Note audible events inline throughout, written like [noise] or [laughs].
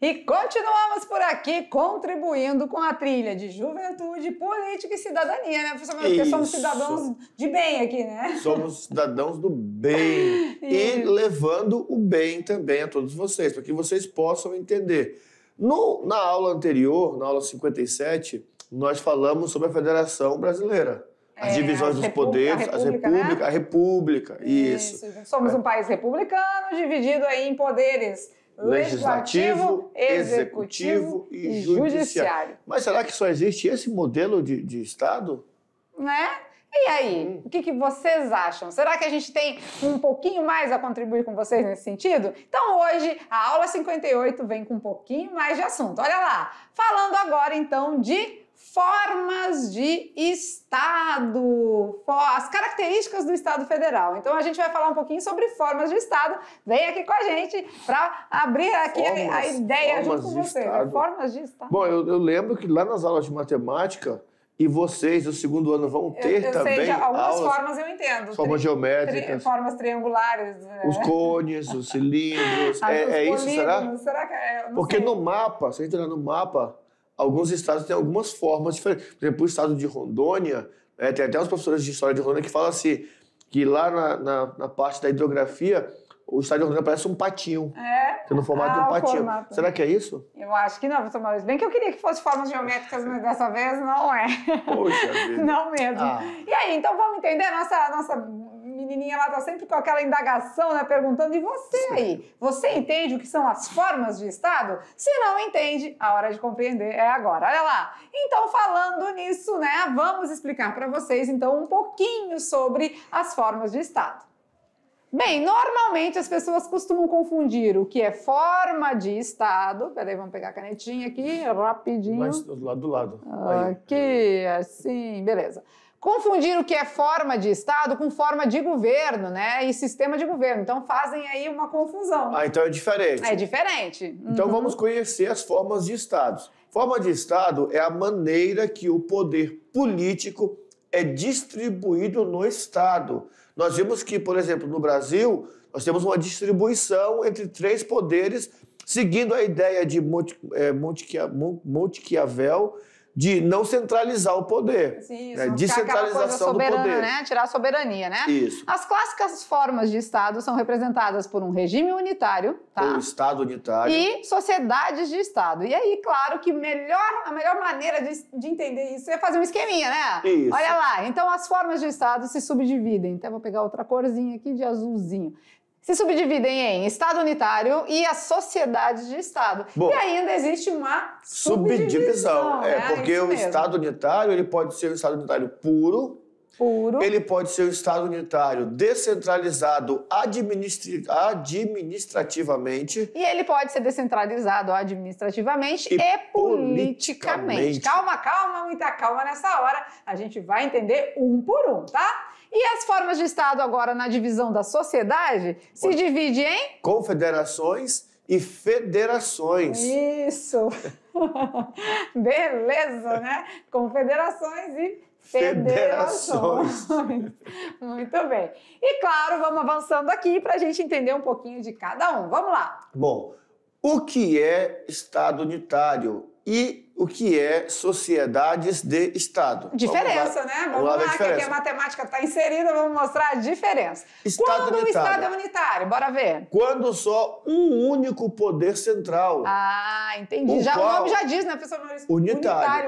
E continuamos por aqui contribuindo com a trilha de juventude, política e cidadania, né, Porque Isso. somos cidadãos de bem aqui, né? Somos cidadãos do bem. [laughs] e levando o bem também a todos vocês, para que vocês possam entender. No, na aula anterior, na aula 57, nós falamos sobre a Federação Brasileira. As é, divisões dos poderes, a república, as né? a república, isso. isso. Somos é. um país republicano dividido aí em poderes legislativo, executivo e judiciário. Mas será que só existe esse modelo de, de Estado? Né? E aí, o que, que, vocês acham? Será que a gente tem um pouquinho mais a contribuir com vocês nesse sentido? Então hoje a aula 58 vem com um pouquinho mais de assunto. Olha lá, falando agora então de formas de Estado, as características do Estado Federal. Então a gente vai falar um pouquinho sobre formas de Estado. Vem aqui com a gente para abrir aqui formas, a, ideia junto com você. Formas de Estado. Bom, eu, eu, lembro que lá nas aulas de matemática e vocês do segundo ano vão ter eu, eu também sei, algumas aulas, formas eu entendo. Formas tri, geométricas. Tri, formas triangulares. Né? Os cones, os cilindros. [laughs] Ah, é, os é isso, será? Será que é? Porque sei. no mapa, se a gente olhar no mapa alguns estados têm algumas formas diferentes. Por exemplo, o estado de Rondônia, é, tem até uns professores de história de Rondônia que falam assim, que lá na, na, na parte da hidrografia, o estado de Rondônia parece um patinho. É? Tem formato ah, de um patinho. Formato. Será que é isso? Eu acho que não, professor Maurício. Bem que eu queria que fosse formas geométricas, mas dessa vez não é. Poxa vida. [laughs] Não mesmo. Ah. E aí, então vamos entender nossa, nossa menininha lá tá sempre com aquela indagação, né? Perguntando, e você aí? Você entende o que são as formas de Estado? Se não entende, a hora de compreender é agora. Olha lá. Então, falando nisso, né? Vamos explicar para vocês, então, um pouquinho sobre as formas de Estado. Bem, normalmente as pessoas costumam confundir o que é forma de Estado. Peraí, vamos pegar a canetinha aqui, rapidinho. Mas do lado do lado. Aqui, assim, beleza confundir o que é forma de Estado com forma de governo, né? E sistema de governo. Então fazem aí uma confusão. Ah, então é diferente. É diferente. Uhum. Então vamos uhum. conhecer as formas de Estados. Forma de Estado é a maneira que o poder político é distribuído no Estado. Nós vimos que, por exemplo, no Brasil, nós temos uma distribuição entre três poderes, seguindo a ideia de Monte, é, Monte, Monte, Monte de não centralizar o poder. Isso, né? Descentralização do poder. Né? Tirar a soberania, né? Isso. As clássicas formas de Estado são representadas por um regime unitário, tá? Por Estado unitário. E sociedades de Estado. E aí, claro que melhor, a melhor maneira de, de entender isso é fazer um esqueminha, né? Isso. Olha lá, então as formas de Estado se subdividem. Então, vou pegar outra corzinha aqui de azulzinho se subdividem em Estado Unitário e a Sociedade de Estado. Bom, e ainda existe uma subdivisão. subdivisão é, é porque o Estado Unitário ele pode ser um Estado Unitário puro, Puro. Ele pode ser um Estado unitário descentralizado administri administrativamente. E ele pode ser descentralizado administrativamente e, e politicamente. politicamente. Calma, calma, muita calma nessa hora. A gente vai entender um por um, tá? E as formas de Estado agora na divisão da sociedade se divide em confederações e federações. Isso. [laughs] Beleza, né? Confederações e federações. federações. [laughs] Muito bem. E claro, vamos avançando aqui para a gente entender um pouquinho de cada um. Vamos lá. Bom, o que é Estado unitário? e o que é sociedades de Estado. Diferença, vamos né? Vamos, lá, que aqui a matemática está inserida, vamos mostrar a diferença. Estado Quando unitário. o Estado é unitário? Bora ver. Quando só um único poder central. Ah, entendi. O, já, o nome já diz, né, pessoal? Unitário.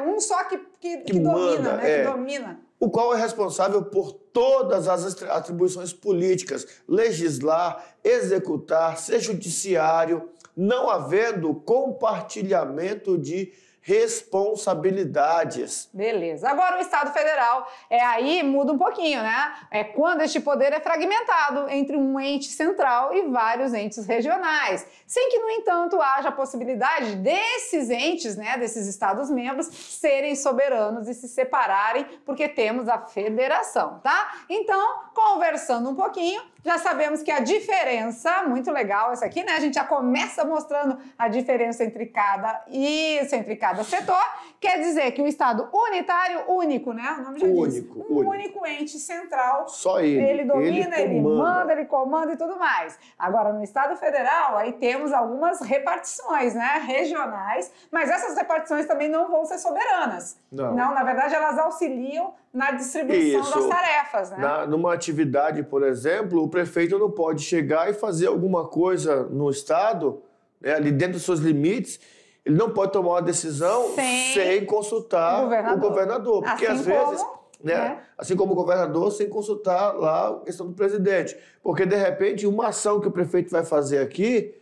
unitário. Um só que, que, que, que domina, manda, né? É. Que domina. O qual é responsável por todas as atribuições políticas, legislar, executar, ser judiciário não havendo compartilhamento de responsabilidades. Beleza. Agora o Estado Federal é aí muda um pouquinho, né? É quando este poder é fragmentado entre um ente central e vários entes regionais, sem que no entanto haja a possibilidade desses entes, né, desses estados membros serem soberanos e se separarem, porque temos a federação, tá? Então, conversando um pouquinho, já sabemos que a diferença, muito legal essa aqui, né? A gente já começa mostrando a diferença entre cada isso, entre cada cada setor, quer dizer que o Estado unitário, único, né? O nome já único, diz. Um único. único ente central. Só ele. Ele domina, ele, ele, manda, ele comanda e tudo mais. Agora, no Estado federal, aí temos algumas repartições, né? Regionais, mas essas repartições também não vão ser soberanas. Não. Não, na verdade, elas auxiliam na distribuição Isso. das tarefas, né? Na, numa atividade, por exemplo, o prefeito não pode chegar e fazer alguma coisa no Estado, né, ali dentro dos seus limites, ele não pode tomar uma decisão sem, sem consultar o governador. o governador. porque assim às vezes. Né? É. Assim como o governador, sem consultar lá a questão do presidente. Porque, de repente, uma ação que o prefeito vai fazer aqui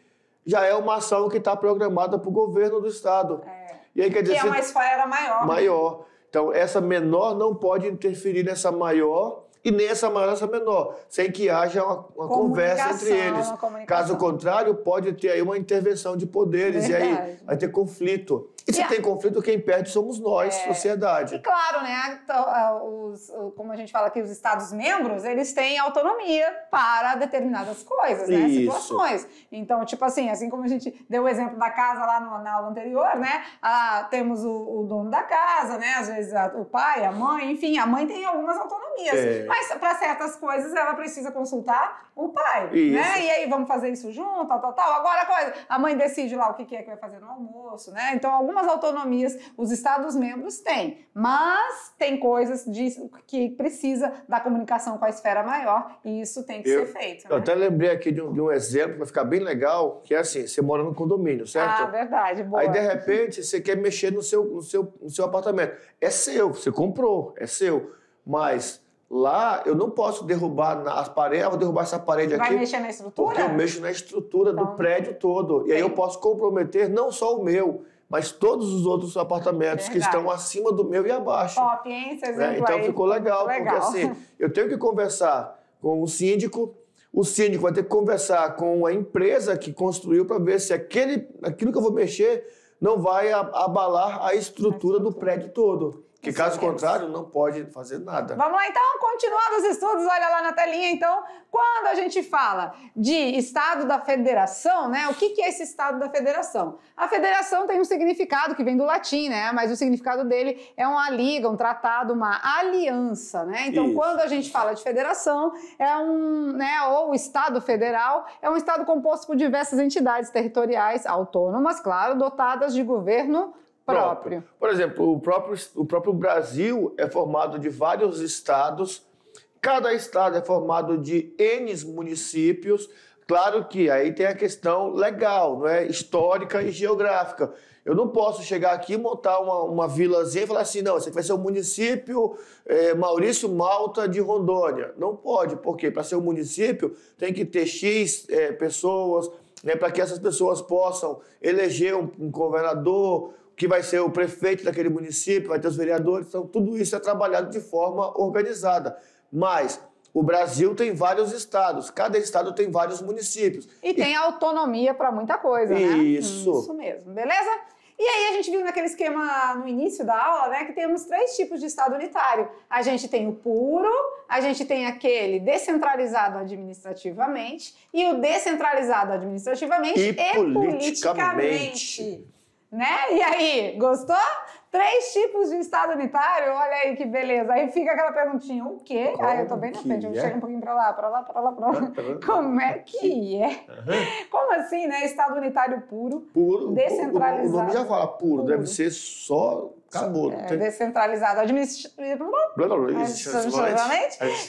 já é uma ação que está programada para o governo do estado. É. E aí, quer dizer, que é assim uma esfera maior. Né? Maior. Então, essa menor não pode interferir nessa maior e nessa ameaça menor, sem que haja uma, uma conversa entre eles. Caso contrário, pode ter aí uma intervenção de poderes Verdade. e aí vai ter conflito. E se e tem a... conflito, quem perde somos nós, é... sociedade. E claro, né? Então, os, como a gente fala aqui, os Estados-membros, eles têm autonomia para determinadas coisas, né? Isso. Situações. Então, tipo assim, assim como a gente deu o exemplo da casa lá no, na aula anterior, né? Ah, temos o, o, dono da casa, né? Às vezes a, o pai, a mãe, enfim, a mãe tem algumas autonomias. É mas para certas coisas ela precisa consultar o pai, né? isso. né? E aí vamos fazer isso junto, tal, tal, tal. Agora a mãe decide lá o que é que vai fazer no almoço, né? Então algumas autonomias os Estados-membros têm, mas tem coisas de, que precisa da comunicação com a esfera maior e isso tem que eu, ser feito. Né? Eu né? até lembrei aqui de um, de um exemplo para ficar bem legal, que é assim, você mora no condomínio, certo? Ah, verdade, boa. Aí de repente você quer mexer no seu, no seu, no seu apartamento. É seu, você comprou, é seu, mas Lá eu não posso derrubar as paredes, ah, vou derrubar essa parede Vai aqui. Vai mexer na estrutura? Porque eu mexo na estrutura então, do prédio todo. E aí eu posso comprometer não só o meu, mas todos os outros apartamentos Verdade. que estão acima do meu e abaixo. Top, hein? Esse né? Então aí. ficou legal, legal, porque assim, eu tenho que conversar com o síndico, o síndico vai ter que conversar com a empresa que construiu para ver se aquele, aquilo que eu vou mexer não vai abalar a estrutura. do prédio todo. Que caso é contrário, não pode fazer nada. Vamos lá, então, continuando os estudos, olha lá na telinha. Então, quando a gente fala de Estado da Federação, né? O que, que é esse Estado da Federação? A federação tem um significado que vem do latim, né? Mas o significado dele é uma liga, um tratado, uma aliança, né? Então, Isso. quando a gente fala de federação, é um, né? Ou Estado federal, é um Estado composto por diversas entidades territoriais autônomas, claro, dotadas de governo próprio. próprio. Por exemplo, o próprio, o próprio Brasil é formado de vários estados, cada estado é formado de N municípios. Claro que aí tem a questão legal, não é? histórica e geográfica. Eu não posso chegar aqui montar uma, uma vilazinha e falar assim, não, esse aqui vai ser o município é, Maurício Malta de Rondônia. Não pode, porque para ser um município tem que ter X é, pessoas, né, para que essas pessoas possam eleger um, um governador, que vai ser o prefeito daquele município, vai ter os vereadores, então tudo isso é trabalhado de forma organizada. Mas o Brasil tem vários estados, cada estado tem vários municípios. E, e... tem autonomia para muita coisa, isso. né? Isso. Isso mesmo, beleza? E aí a gente viu naquele esquema no início da aula, né, que temos três tipos de estado unitário. A gente tem o puro, a gente tem aquele descentralizado administrativamente e o descentralizado administrativamente e, e politicamente. politicamente né? E aí, gostou? Três tipos de estado unitário? Olha aí que beleza. Aí fica aquela perguntinha, o quê? Como ah, eu tô bem na frente, é? eu chego um pouquinho pra lá, pra lá, pra lá, pra lá. Como é que é? Uhum. Como assim, né? Estado unitário puro, puro descentralizado. Puro. O nome já fala puro, puro. deve ser só Acabou. É, tem... Descentralizado administrativamente,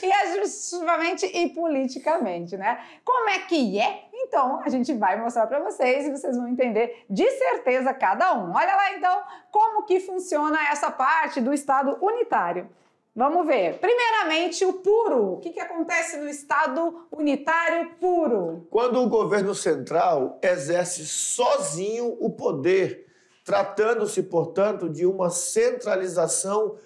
e administrativamente e politicamente, né? Como é que é? Então, a gente vai mostrar para vocês e vocês vão entender de certeza cada um. Olha lá então como que funciona essa parte do Estado unitário. Vamos ver. Primeiramente, o puro. O que, que acontece no Estado unitário puro? Quando o governo central exerce sozinho o poder tratando-se, portanto, de uma centralização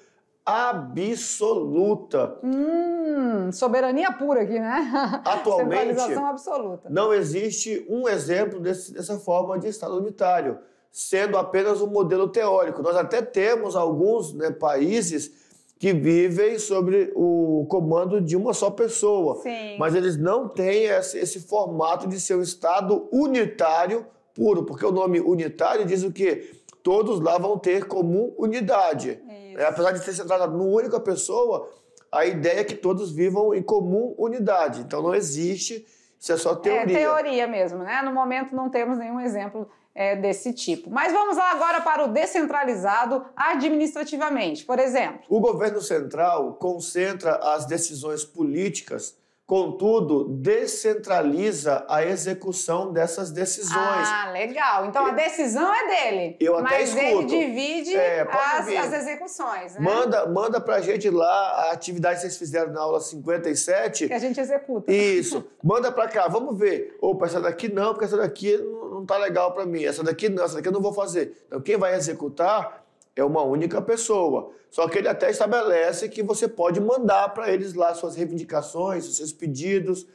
absoluta. Hum, soberania pura aqui, né? Atualmente, centralização absoluta. não existe um exemplo desse, dessa forma de Estado unitário, sendo apenas um modelo teórico. Nós até temos alguns né, países que vivem sobre o comando de uma só pessoa, Sim. mas eles não têm esse, esse formato de ser um Estado unitário puro, porque o nome unitário diz o quê? Todos lá vão ter comum unidade. É, apesar de ser centrada numa única pessoa, a ideia é que todos vivam em comum unidade. Então não existe, isso é só é, teoria. É teoria mesmo, né? No momento não temos nenhum exemplo é, desse tipo. Mas vamos lá agora para o descentralizado administrativamente, por exemplo. O governo central concentra as decisões políticas Contudo, descentraliza a execução dessas decisões. Ah, legal. Então a decisão é dele. Eu até mas escuto. ele divide é, as, as, execuções. Né? Manda, manda a gente lá a atividade que vocês fizeram na aula 57. Que a gente executa. Isso. Manda para cá, vamos ver. Opa, essa daqui não, porque essa daqui não, está legal para mim. Essa daqui não, essa daqui eu não vou fazer. Então quem vai executar é uma única pessoa. Só que ele até estabelece que você pode mandar para eles lá suas reivindicações, seus pedidos,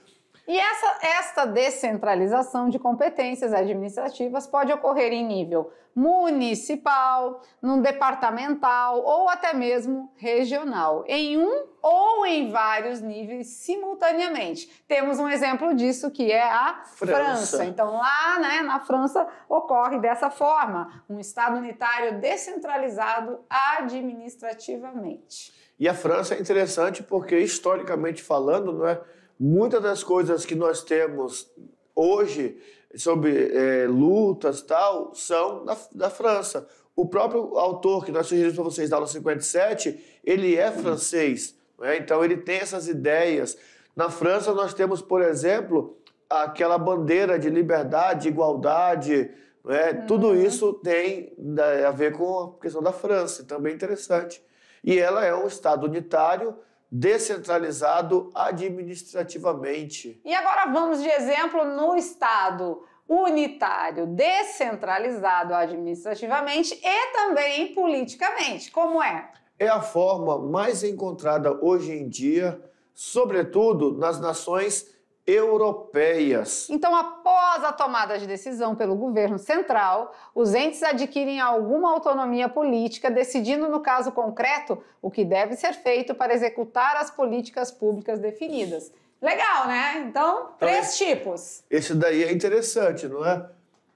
e essa, esta descentralização de competências administrativas pode ocorrer em nível municipal, no departamental ou até mesmo regional, em um ou em vários níveis simultaneamente. Temos um exemplo disso que é a França. França. Então, lá né, na França ocorre dessa forma: um Estado unitário descentralizado administrativamente. E a França é interessante porque, historicamente falando, não é muitas das coisas que nós temos hoje sobre é, lutas tal são da, da França. O próprio autor que nós sugerimos para vocês da aula 57, ele é francês, né? então ele tem essas ideias. Na França nós temos, por exemplo, aquela bandeira de liberdade, igualdade, né? Uhum. tudo isso tem né, a ver com a questão da França, também então é interessante. E ela é um Estado unitário descentralizado administrativamente. E agora vamos de exemplo no Estado unitário, descentralizado administrativamente e também politicamente. Como é? É a forma mais encontrada hoje em dia, sobretudo nas nações europeias. Então, após a tomada de decisão pelo governo central, os entes adquirem alguma autonomia política, decidindo, no caso concreto, o que deve ser feito para executar as políticas públicas definidas. Legal, né? Então, então três então, tipos. Esse daí é interessante, não é?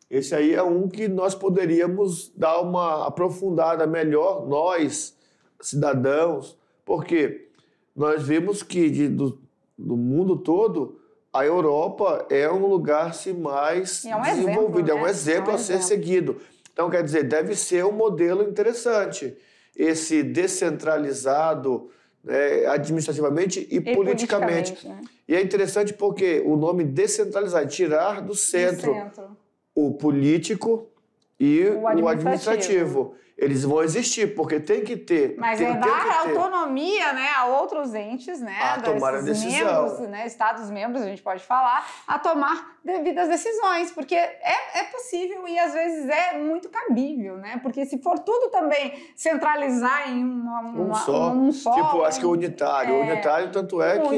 Esse aí é um que nós poderíamos dar uma aprofundada melhor, nós, cidadãos, porque nós vemos que de, do, do mundo todo a Europa é um lugar-se mais é um desenvolvido, exemplo, né? é um né? exemplo é um a ser exemplo. seguido. Então, quer dizer, deve ser um modelo interessante, esse descentralizado né, administrativamente e, e politicamente. politicamente né? E é interessante porque o nome descentralizar tirar do centro, do centro. o político, e o administrativo. o administrativo. Eles vão existir, porque tem que ter. Mas tem, é dar autonomia ter. né, a outros entes, né? A tomar a decisão. Membros, né, Estados membros, a gente pode falar, a tomar devidas decisões, porque é, é possível e às vezes é muito cabível, né? Porque se for tudo também centralizar em uma, uma, um, só. um só. Tipo, acho que é unitário. É, unitário, tanto é que.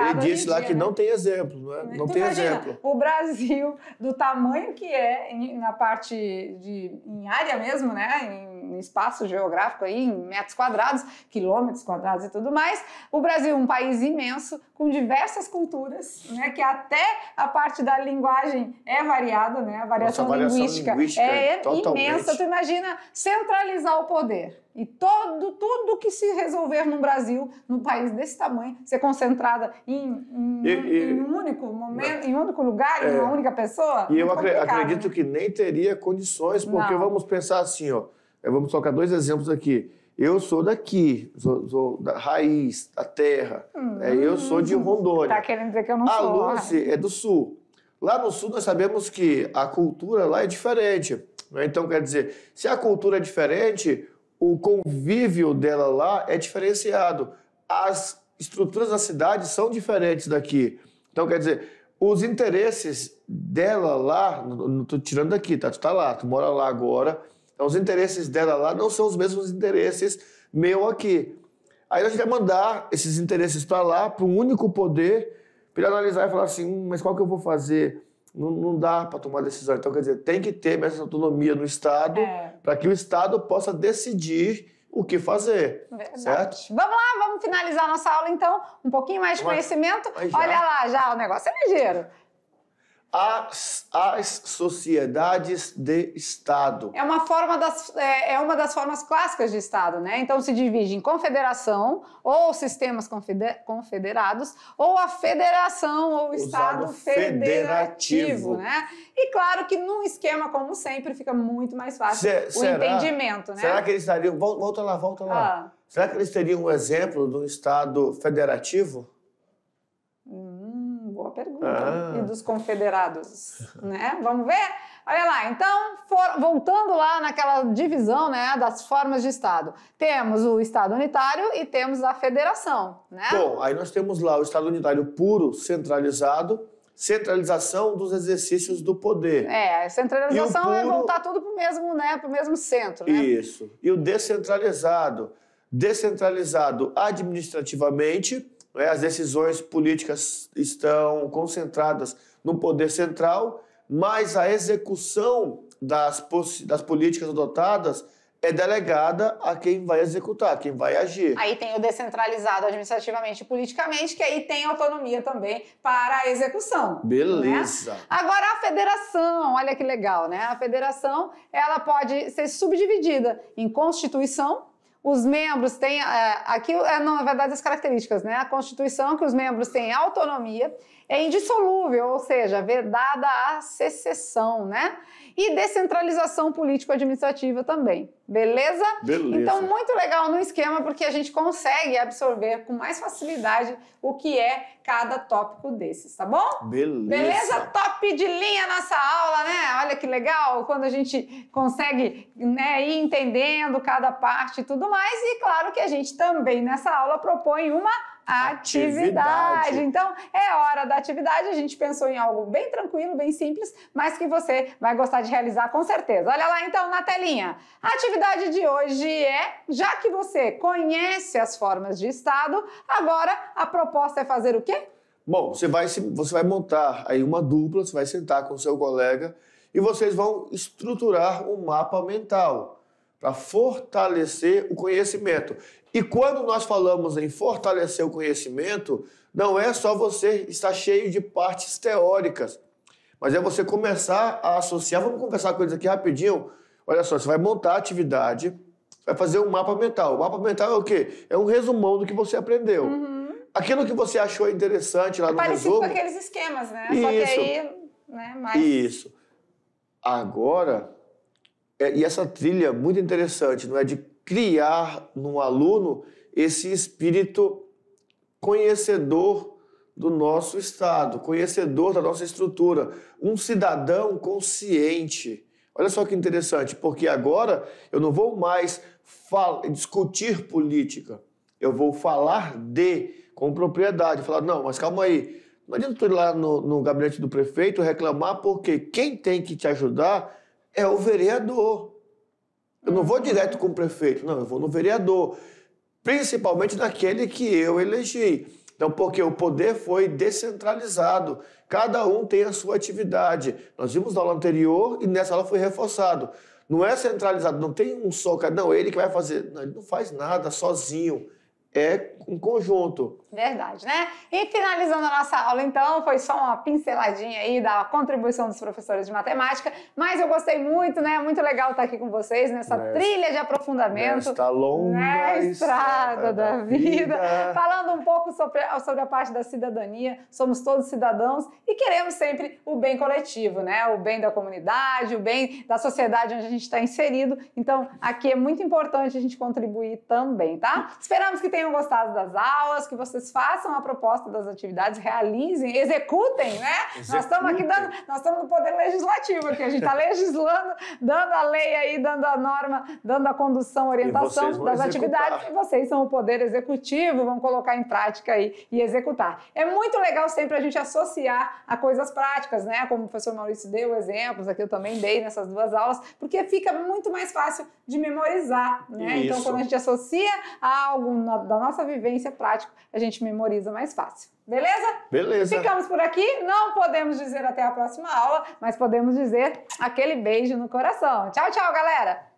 Ele disse lá dia, que né? não tem exemplo, né? Não tu tem imagina, exemplo. O Brasil, do tamanho que é na parte de, em área mesmo, né? Em em espaço geográfico, aí, em metros quadrados, quilômetros quadrados e tudo mais. O Brasil é um país imenso, com diversas culturas, né, que até a parte da linguagem é variada, né, a variação, Nossa, a variação linguística, linguística, é, é imensa. Tu imagina centralizar o poder e todo, tudo que se resolver no Brasil, num país desse tamanho, ser concentrada em, em, e, em um único momento, é. em um único lugar, em uma é. única pessoa. E eu é acredito né? que nem teria condições, porque não. vamos pensar assim, ó vamos colocar dois exemplos aqui. Eu sou daqui, sou, sou da raiz, da terra. Hum, é, eu sou de hum. Rondônia. Tá querendo dizer que eu não a sou. A Lucy ah. é do sul. Lá no sul nós sabemos que a cultura lá é diferente. Né? Então, quer dizer, se a cultura é diferente, o convívio dela lá é diferenciado. As estruturas da cidade são diferentes daqui. Então, quer dizer, os interesses dela lá, não tô tirando daqui, tá? Tu tá lá, tu mora lá agora, então, os interesses dela lá não são os mesmos interesses meu aqui. Aí a gente vai mandar esses interesses para lá, para um único poder, para analisar e falar assim: hum, mas qual que eu vou fazer? Não, não dá para tomar decisão. Então, quer dizer, tem que ter essa autonomia no Estado, é. para que o Estado possa decidir o que fazer. Verdade. Certo? Vamos lá, vamos finalizar nossa aula então. Um pouquinho mais de mas, conhecimento. Mas Olha lá, já o negócio é ligeiro as, as sociedades de Estado. É uma, forma das, é, é uma das formas clássicas de Estado, né? Então se divide em confederação, ou sistemas confeder, confederados, ou a federação, ou Estado federativo, federativo, né? E claro que num esquema, como sempre, fica muito mais fácil se, o será, entendimento, né? Será que eles estariam... Volta lá, volta lá. Ah. Será que eles teriam um exemplo do Estado federativo? pergunta. Né? Ah. E dos confederados, né? Vamos ver? Olha lá, então, for, voltando lá naquela divisão né, das formas de Estado, temos o Estado Unitário e temos a Federação, né? Bom, aí nós temos lá o Estado Unitário puro, centralizado, centralização dos exercícios do poder. É, centralização é puro... é voltar tudo para o mesmo, né, mesmo centro, né? Isso. E o descentralizado, descentralizado administrativamente né? as decisões políticas estão concentradas no poder central, mas a execução das, das políticas adotadas é delegada a quem vai executar, quem vai agir. Aí tem o descentralizado administrativamente e politicamente, que aí tem autonomia também para a execução. Né? Beleza. Né? Agora a federação, olha que legal, né? A federação, ela pode ser subdividida em constituição, os membros têm. É, aqui, é, na verdade, as características, né? A Constituição, que os membros têm autonomia, é indissolúvel, ou seja, vedada a secessão, né? e descentralização político-administrativa também. Beleza? Beleza? Então, muito legal no esquema, porque a gente consegue absorver com mais facilidade o que é cada tópico desses, tá bom? Beleza. Beleza? Top de linha nossa aula, né? Olha que legal quando a gente consegue né, ir entendendo cada parte e tudo mais. E claro que a gente também nessa aula propõe uma atividade. Então, é hora da atividade. A gente pensou em algo bem tranquilo, bem simples, mas que você vai gostar de realizar com certeza. Olha lá então na telinha. A atividade de hoje é, já que você conhece as formas de estado, agora a proposta é fazer o quê? Bom, você vai, você vai montar aí uma dupla, você vai sentar com seu colega e vocês vão estruturar um mapa mental para fortalecer o conhecimento. E quando nós falamos em fortalecer o conhecimento, não é só você estar cheio de partes teóricas, mas é você começar a associar. Vamos conversar com eles aqui rapidinho. Olha só, você vai montar a atividade, vai fazer um mapa mental. O mapa mental é o quê? É um resumão do que você aprendeu. Uhum. Aquilo que você achou interessante lá é no parecido resumo. Parecido com aqueles esquemas, né? Isso. Só que aí, né, mais... Isso. Agora, é, e essa trilha é muito interessante, não é de criar no aluno esse espírito conhecedor do nosso Estado, conhecedor da nossa estrutura, um cidadão consciente. Olha só que interessante, porque agora eu não vou mais discutir política, eu vou falar de, com propriedade, falar, não, mas calma aí, não adianta tu ir lá no, no gabinete do prefeito reclamar, porque quem tem que te ajudar é o vereador. Eu não vou direto com o prefeito, não, eu vou no vereador. Principalmente naquele que eu elegi. Então, porque o poder foi descentralizado, cada um tem a sua atividade. Nós vimos na aula anterior e nessa aula foi reforçado. Não é centralizado, não tem um só não, ele que vai fazer. Não, ele não faz nada sozinho, é um conjunto. Verdade, né? E finalizando a nossa aula, então, foi só uma pinceladinha aí da contribuição dos professores de matemática, mas eu gostei muito, né? Muito legal estar aqui com vocês nessa Nesta, trilha de aprofundamento. Nesta longa né? estrada da, da vida. vida. Falando um pouco sobre, sobre a parte da cidadania, somos todos cidadãos e queremos sempre o bem coletivo, né? O bem da comunidade, o bem da sociedade onde a gente está inserido. Então, aqui é muito importante a gente contribuir também, tá? Esperamos que tenham gostado das aulas, que vocês façam a proposta das atividades, realizem, executem, né? Executem. Nós estamos aqui dando, nós estamos no poder legislativo aqui, a gente está [laughs] legislando, dando a lei aí, dando a norma, dando a condução, orientação das executar. atividades, e vocês são o poder executivo, vão colocar em prática aí e executar. É muito legal sempre a gente associar a coisas práticas, né? Como o professor Maurício deu exemplos, aqui eu também dei nessas duas aulas, porque fica muito mais fácil de memorizar, né? Isso. Então, quando a gente associa a algo da nossa vivência prática, a gente gente memoriza mais fácil. Beleza? Beleza. Ficamos por aqui. Não podemos dizer até a próxima aula, mas podemos dizer aquele beijo no coração. Tchau, tchau, galera!